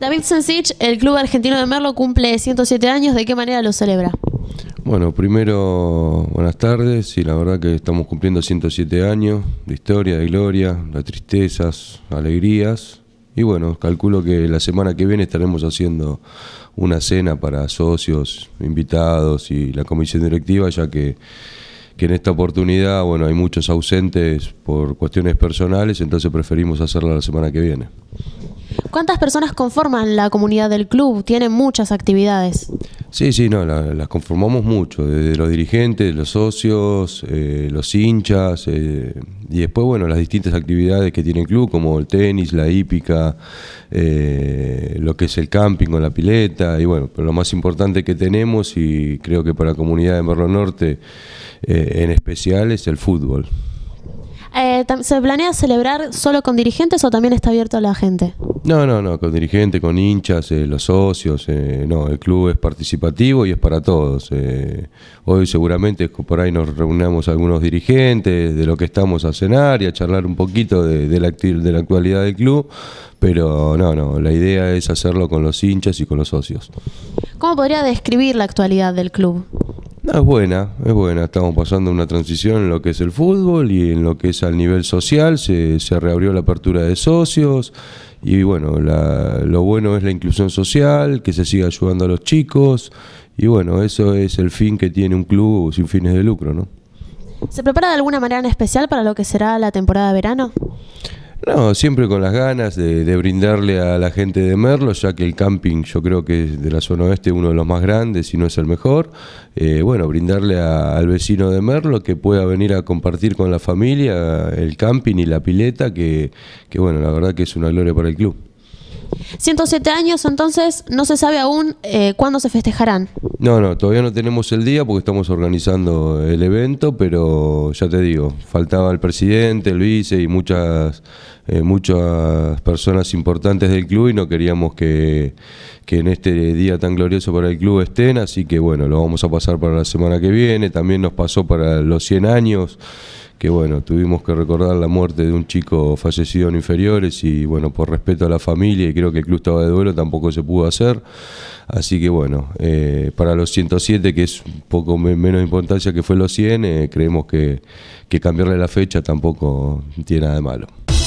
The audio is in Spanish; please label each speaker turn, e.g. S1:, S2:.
S1: David Sensich, el Club Argentino de Merlo cumple 107 años. ¿De qué manera lo celebra?
S2: Bueno, primero, buenas tardes. Y la verdad que estamos cumpliendo 107 años de historia, de gloria, de tristezas, alegrías. Y bueno, calculo que la semana que viene estaremos haciendo una cena para socios, invitados y la comisión directiva, ya que, en esta oportunidad, bueno, hay muchos ausentes por cuestiones personales, entonces preferimos hacerla la semana que viene.
S1: ¿Cuántas personas conforman la comunidad del club? Tienen muchas actividades.
S2: Sí, sí, no, las conformamos mucho, desde los dirigentes, los socios, eh, los hinchas, eh, y después, bueno, las distintas actividades que tiene el club, como el tenis, la hípica, eh, lo que es el camping con la pileta, y bueno, pero lo más importante que tenemos, y creo que para la comunidad de Merlo Norte en especial, es el fútbol.
S1: ¿Se planea celebrar solo con dirigentes o también está abierto a la gente?
S2: No, no, no, con dirigentes, con hinchas, eh, los socios, eh, no, el club es participativo y es para todos. Eh. hoy seguramente por ahí nos reunamos algunos dirigentes de lo que estamos a cenar y a charlar un poquito de, la, actualidad del club, pero no, no, la idea es hacerlo con los hinchas y con los socios.
S1: ¿Cómo podría describir la actualidad del club?
S2: es buena, es buena. Estamos pasando una transición en lo que es el fútbol y en lo que es al nivel social. Se, se reabrió la apertura de socios, y bueno, lo bueno es la inclusión social, que se siga ayudando a los chicos. Y bueno, eso es el fin que tiene un club sin fines de lucro, ¿no?
S1: ¿Se prepara de alguna manera en especial para lo que será la temporada de verano?
S2: siempre con las ganas de, brindarle a la gente de Merlo, ya que el camping yo creo que es de la zona oeste uno de los más grandes, y no es el mejor. Eh, bueno, brindarle al vecino de Merlo que pueda venir a compartir con la familia el camping y la pileta, que, que bueno, la verdad que es una gloria para el club.
S1: 107 años, entonces no se sabe aún eh, cuándo se festejarán.
S2: No, no, todavía no tenemos el día porque estamos organizando el evento, pero ya te digo, faltaba el presidente, el vice y muchas, eh, muchas personas importantes del club y no queríamos que, que en este día tan glorioso para el club estén, así que bueno, lo vamos a pasar para la semana que viene, también nos pasó para los 100 años que bueno, tuvimos que recordar la muerte de un chico fallecido en inferiores y bueno, por respeto a la familia y creo que el club estaba de duelo tampoco se pudo hacer. Así que bueno, eh, para los 107, que es un poco menos de importancia que fue los 100, eh, creemos que, que cambiarle la fecha tampoco tiene nada de malo.